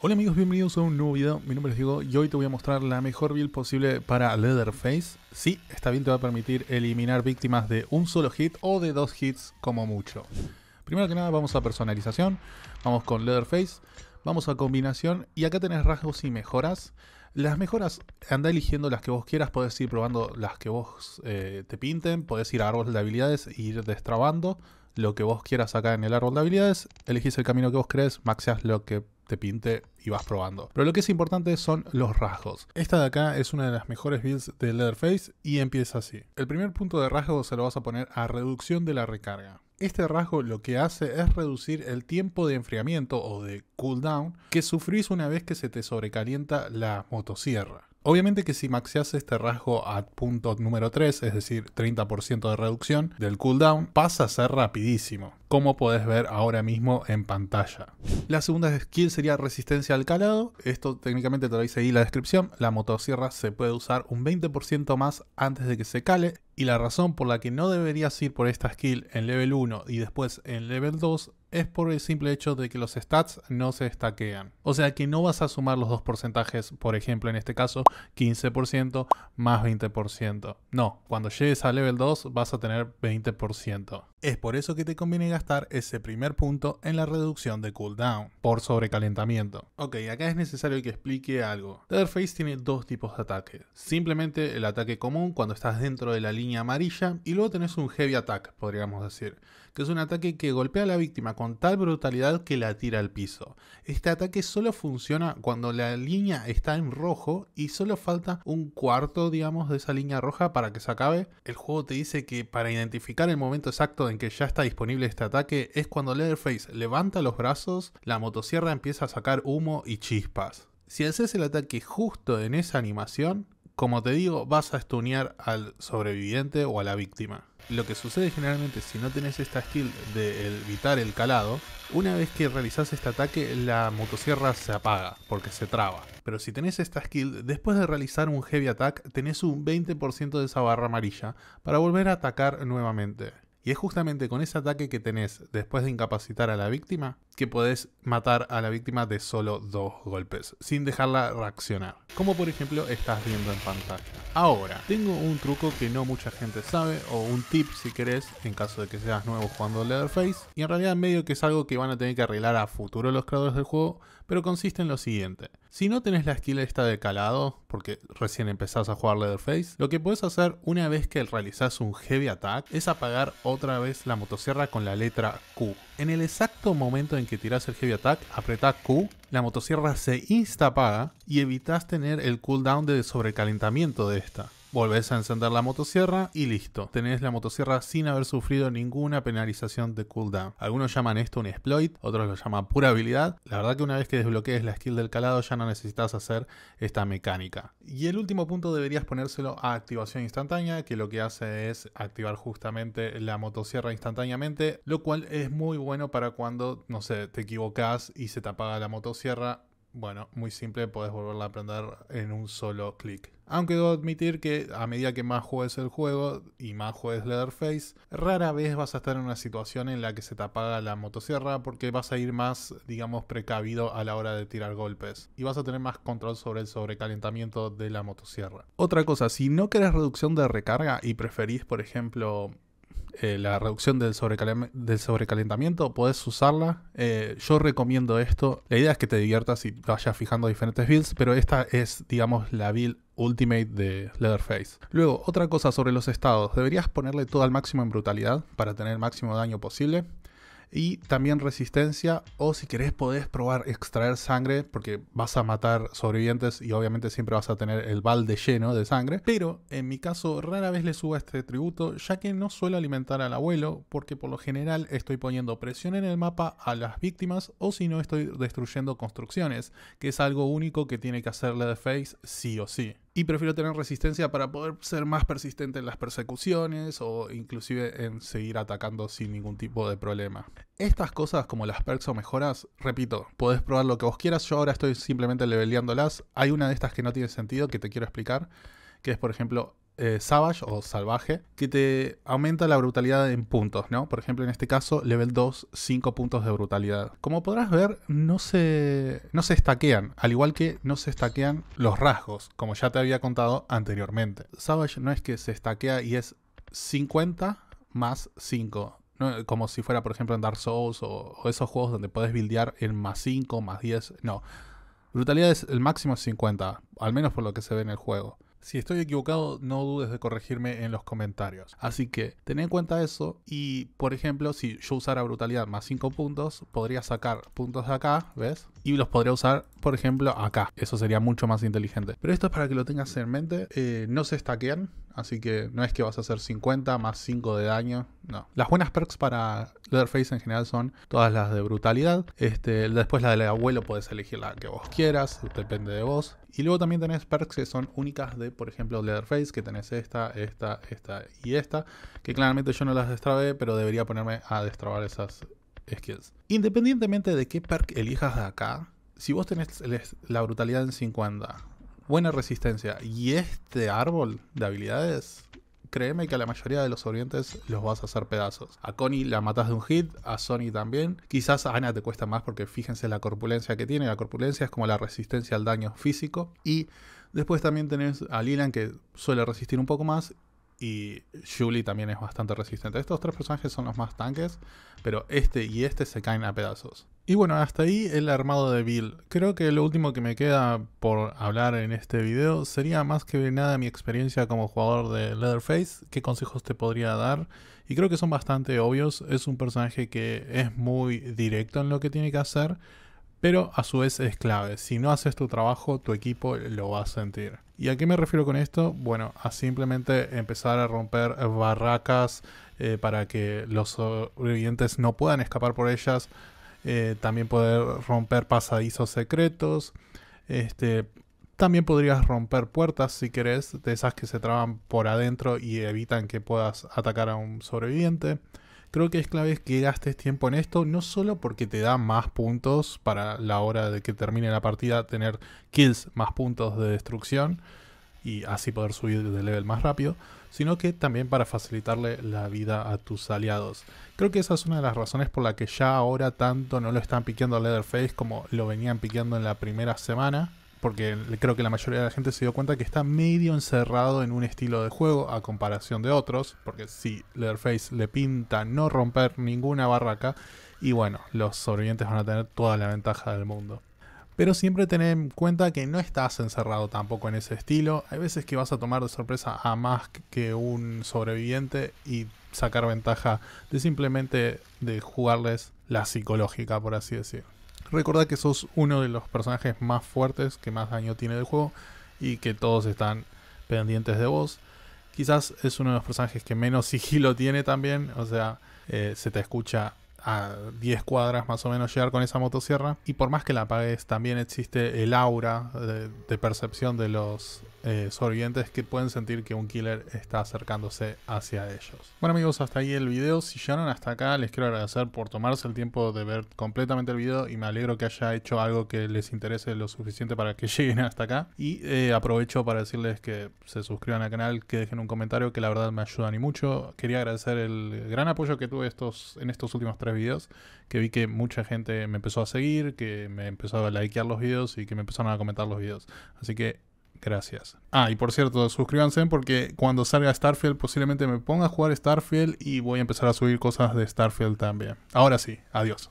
Hola amigos, bienvenidos a un nuevo video. Mi nombre es Diego y hoy te voy a mostrar la mejor build posible para Leatherface. Sí, esta build te va a permitir eliminar víctimas de un solo hit o de dos hits como mucho. Primero que nada vamos a personalización, vamos con Leatherface, vamos a combinación y acá tenés rasgos y mejoras. Las mejoras, anda eligiendo las que vos quieras, podés ir probando las que vos eh, te pinten, podés ir a árboles de habilidades e ir destrabando, lo que vos quieras sacar en el árbol de habilidades, elegís el camino que vos crees, maxeas lo que te pinte y vas probando. Pero lo que es importante son los rasgos. Esta de acá es una de las mejores builds de Leatherface y empieza así. El primer punto de rasgo se lo vas a poner a reducción de la recarga. Este rasgo lo que hace es reducir el tiempo de enfriamiento o de cooldown que sufrís una vez que se te sobrecalienta la motosierra. Obviamente que si maxeas este rasgo a punto número 3, es decir, 30% de reducción del cooldown, pasa a ser rapidísimo como podés ver ahora mismo en pantalla. La segunda skill sería resistencia al calado. Esto técnicamente te lo dice ahí la descripción. La motosierra se puede usar un 20% más antes de que se cale. Y la razón por la que no deberías ir por esta skill en level 1 y después en level 2 es por el simple hecho de que los stats no se estaquean. O sea que no vas a sumar los dos porcentajes, por ejemplo en este caso 15% más 20%. No, cuando llegues a level 2 vas a tener 20%. Es por eso que te conviene estar ese primer punto en la reducción de cooldown por sobrecalentamiento. Ok, acá es necesario que explique algo. Face tiene dos tipos de ataque. Simplemente el ataque común cuando estás dentro de la línea amarilla y luego tenés un heavy attack, podríamos decir que es un ataque que golpea a la víctima con tal brutalidad que la tira al piso. Este ataque solo funciona cuando la línea está en rojo y solo falta un cuarto, digamos, de esa línea roja para que se acabe. El juego te dice que para identificar el momento exacto en que ya está disponible este ataque es cuando Leatherface levanta los brazos, la motosierra empieza a sacar humo y chispas. Si haces el ataque justo en esa animación, como te digo, vas a stunear al sobreviviente o a la víctima lo que sucede generalmente si no tenés esta skill de evitar el calado, una vez que realizás este ataque la motosierra se apaga porque se traba. Pero si tenés esta skill, después de realizar un heavy attack tenés un 20% de esa barra amarilla para volver a atacar nuevamente. Y es justamente con ese ataque que tenés después de incapacitar a la víctima que podés matar a la víctima de solo dos golpes, sin dejarla reaccionar, como por ejemplo estás viendo en pantalla. Ahora, tengo un truco que no mucha gente sabe, o un tip si querés, en caso de que seas nuevo jugando Leatherface, y en realidad medio que es algo que van a tener que arreglar a futuro los creadores del juego, pero consiste en lo siguiente. Si no tenés la skill esta de calado, porque recién empezás a jugar Leatherface, lo que puedes hacer una vez que realizás un heavy attack es apagar otra vez la motosierra con la letra Q. En el exacto momento en que tirás el heavy attack, apretá Q, la motosierra se insta apaga y evitas tener el cooldown de sobrecalentamiento de esta. Volvés a encender la motosierra y listo. Tenés la motosierra sin haber sufrido ninguna penalización de cooldown. Algunos llaman esto un exploit, otros lo llaman pura habilidad. La verdad que una vez que desbloquees la skill del calado ya no necesitas hacer esta mecánica. Y el último punto deberías ponérselo a activación instantánea, que lo que hace es activar justamente la motosierra instantáneamente, lo cual es muy bueno para cuando, no sé, te equivocas y se te apaga la motosierra bueno, muy simple, puedes volverla a aprender en un solo clic. Aunque debo admitir que a medida que más juegues el juego y más juegues Leatherface, rara vez vas a estar en una situación en la que se te apaga la motosierra porque vas a ir más, digamos, precavido a la hora de tirar golpes y vas a tener más control sobre el sobrecalentamiento de la motosierra. Otra cosa, si no querés reducción de recarga y preferís, por ejemplo, eh, la reducción del, sobrecalentamiento, puedes usarla. Eh, yo recomiendo esto. La idea es que te diviertas y vayas fijando diferentes builds, pero esta es, digamos, la build Ultimate de Leatherface. Luego, otra cosa sobre los estados. Deberías ponerle todo al máximo en brutalidad para tener el máximo daño posible y también resistencia o si querés podés probar extraer sangre porque vas a matar sobrevivientes y obviamente siempre vas a tener el balde lleno de sangre pero en mi caso rara vez le subo este tributo ya que no suelo alimentar al abuelo porque por lo general estoy poniendo presión en el mapa a las víctimas o si no estoy destruyendo construcciones que es algo único que tiene que hacerle de face sí o sí y prefiero tener resistencia para poder ser más persistente en las persecuciones o inclusive en seguir atacando sin ningún tipo de problema. Estas cosas como las perks o mejoras, repito, podés probar lo que vos quieras, yo ahora estoy simplemente leveleándolas. Hay una de estas que no tiene sentido que te quiero explicar, que es por ejemplo eh, savage o Salvaje, que te aumenta la brutalidad en puntos, ¿no? Por ejemplo, en este caso, level 2, 5 puntos de brutalidad. Como podrás ver, no se, no se al igual que no se estaquean los rasgos, como ya te había contado anteriormente. Savage no es que se estaquea y es 50 más 5. Como si fuera, por ejemplo, en Dark Souls o, esos juegos donde puedes buildear en más 5, más 10. No. Brutalidad es el máximo es 50, al menos por lo que se ve en el juego. Si estoy equivocado, no dudes de corregirme en los comentarios. Así que ten en cuenta eso y, por ejemplo, si yo usara brutalidad más 5 puntos, podría sacar puntos de acá, ¿ves? Y los podría usar, por ejemplo, acá. Eso sería mucho más inteligente. Pero esto es para que lo tengas en mente. Eh, no se estaquean, así que no es que vas a hacer 50 más 5 de daño, no. Las buenas perks para Leatherface en general son todas las de brutalidad, este, después la del abuelo puedes elegir la que vos quieras, depende de vos. Y luego también tenés perks que son únicas de, por ejemplo, Leatherface, que tenés esta, esta, esta y esta, que claramente yo no las destrabé, pero debería ponerme a destrabar esas skills. Independientemente de qué perk elijas de acá, si vos tenés la brutalidad en 50, buena resistencia. Y este árbol de habilidades créeme que a la mayoría de los orientes los vas a hacer pedazos. A Connie la matas de un hit, a Sony también. Quizás a Ana te cuesta más porque fíjense la corpulencia que tiene. La corpulencia es como la resistencia al daño físico. Y después también tenés a Lilan que suele resistir un poco más y Julie también es bastante resistente. Estos tres personajes son los más tanques, pero este y este se caen a pedazos. Y bueno, hasta ahí el armado de Bill. Creo que lo último que me queda por hablar en este video sería más que nada mi experiencia como jugador de Leatherface, qué consejos te podría dar. Y creo que son bastante obvios, es un personaje que es muy directo en lo que tiene que hacer, pero a su vez es clave. Si no haces tu trabajo, tu equipo lo va a sentir. ¿Y a qué me refiero con esto? Bueno, a simplemente empezar a romper barracas eh, para que los sobrevivientes no puedan escapar por ellas. Eh, también poder romper pasadizos secretos. Este, también podrías romper puertas si querés, de esas que se traban por adentro y evitan que puedas atacar a un sobreviviente creo que es clave que gastes tiempo en esto, no solo porque te da más puntos para la hora de que termine la partida, tener kills más puntos de destrucción y así poder subir de level más rápido, sino que también para facilitarle la vida a tus aliados. Creo que esa es una de las razones por la que ya ahora tanto no lo están piqueando a Leatherface como lo venían piqueando en la primera semana porque creo que la mayoría de la gente se dio cuenta que está medio encerrado en un estilo de juego a comparación de otros, porque si Leatherface le pinta no romper ninguna barraca, y bueno, los sobrevivientes van a tener toda la ventaja del mundo. Pero siempre ten en cuenta que no estás encerrado tampoco en ese estilo. Hay veces que vas a tomar de sorpresa a más que un sobreviviente y sacar ventaja de simplemente de jugarles la psicológica, por así decir. Recordad que sos uno de los personajes más fuertes, que más daño tiene del juego y que todos están pendientes de vos. Quizás es uno de los personajes que menos sigilo tiene también, o sea, eh, se te escucha a 10 cuadras más o menos llegar con esa motosierra. Y por más que la apagues, también existe el aura de percepción de los eh, sobrevivientes que pueden sentir que un killer está acercándose hacia ellos. Bueno amigos, hasta ahí el video. Si llegaron hasta acá, les quiero agradecer por tomarse el tiempo de ver completamente el video y me alegro que haya hecho algo que les interese lo suficiente para que lleguen hasta acá. Y eh, aprovecho para decirles que se suscriban al canal, que dejen un comentario, que la verdad me ayudan y mucho. Quería agradecer el gran apoyo que tuve estos, en estos últimos tres videos, que vi que mucha gente me empezó a seguir, que me empezó a likear los videos y que me empezaron a comentar los videos. Así que Gracias. Ah, y por cierto, suscríbanse porque cuando salga Starfield posiblemente me ponga a jugar Starfield y voy a empezar a subir cosas de Starfield también. Ahora sí, adiós.